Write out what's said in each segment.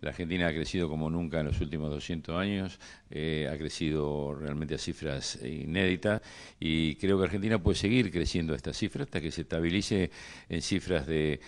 La Argentina ha crecido como nunca en los últimos 200 años, eh, ha crecido realmente a cifras inéditas y creo que Argentina puede seguir creciendo a estas cifras hasta que se estabilice en cifras de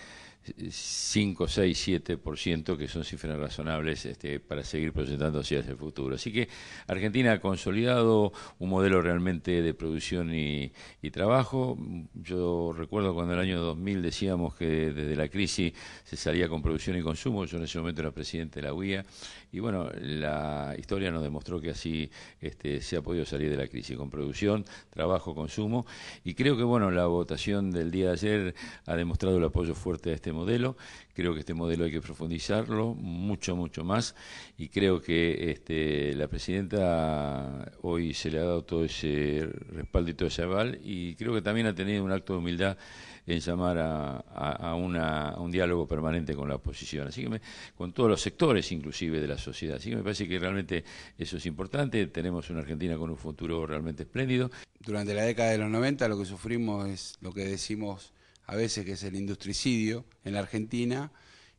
5, 6, 7%, que son cifras razonables este, para seguir proyectando hacia el futuro. Así que Argentina ha consolidado un modelo realmente de producción y, trabajo. Yo recuerdo cuando en el año 2000 decíamos que desde la crisis se salía con producción y consumo, yo en ese momento era presidente de la UIA, y bueno, la historia nos demostró que así este, se ha podido salir de la crisis, con producción, trabajo, consumo, y creo que bueno, la votación del día de ayer ha demostrado el apoyo fuerte de este modelo. Creo que este modelo hay que profundizarlo mucho, mucho más y creo que este, la presidenta hoy se le ha dado todo ese respaldo y todo ese aval y creo que también ha tenido un acto de humildad en llamar a, a, una, un diálogo permanente con la oposición, así que con todos los sectores inclusive de la sociedad. Así que me parece que realmente eso es importante. Tenemos una Argentina con un futuro realmente espléndido. Durante la década de los 90 lo que sufrimos es lo que decimos a veces, que es el industricidio en la Argentina,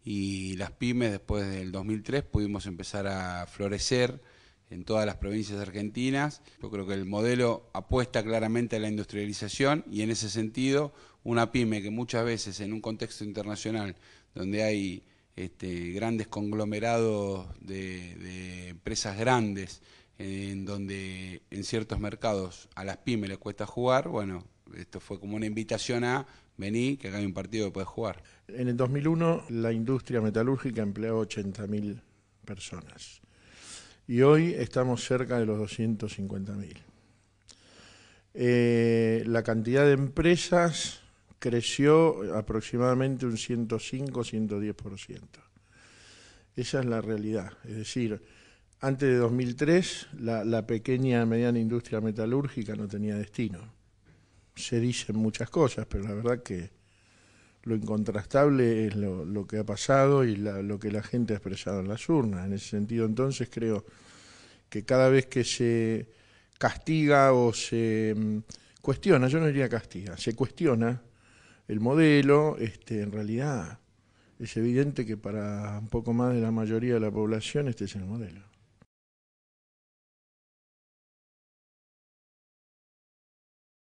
y las pymes después del 2003 pudimos empezar a florecer en todas las provincias argentinas. Yo creo que el modelo apuesta claramente a la industrialización y en ese sentido una pyme que muchas veces en un contexto internacional donde hay este, grandes conglomerados de, de empresas grandes en donde en ciertos mercados a las pymes les cuesta jugar, bueno, esto fue como una invitación a vení, que acá hay un partido que puedes jugar. En el 2001 la industria metalúrgica empleó 80.000 personas y hoy estamos cerca de los 250.000. Eh, la cantidad de empresas creció aproximadamente un 105-110%. Esa es la realidad. Es decir, antes de 2003 la, la pequeña mediana industria metalúrgica no tenía destino se dicen muchas cosas, pero la verdad que lo incontrastable es lo, que ha pasado y lo que la gente ha expresado en las urnas. En ese sentido, entonces, creo que cada vez que se castiga o se mm, cuestiona, yo no diría castiga, se cuestiona el modelo, este, en realidad es evidente que para un poco más de la mayoría de la población este es el modelo.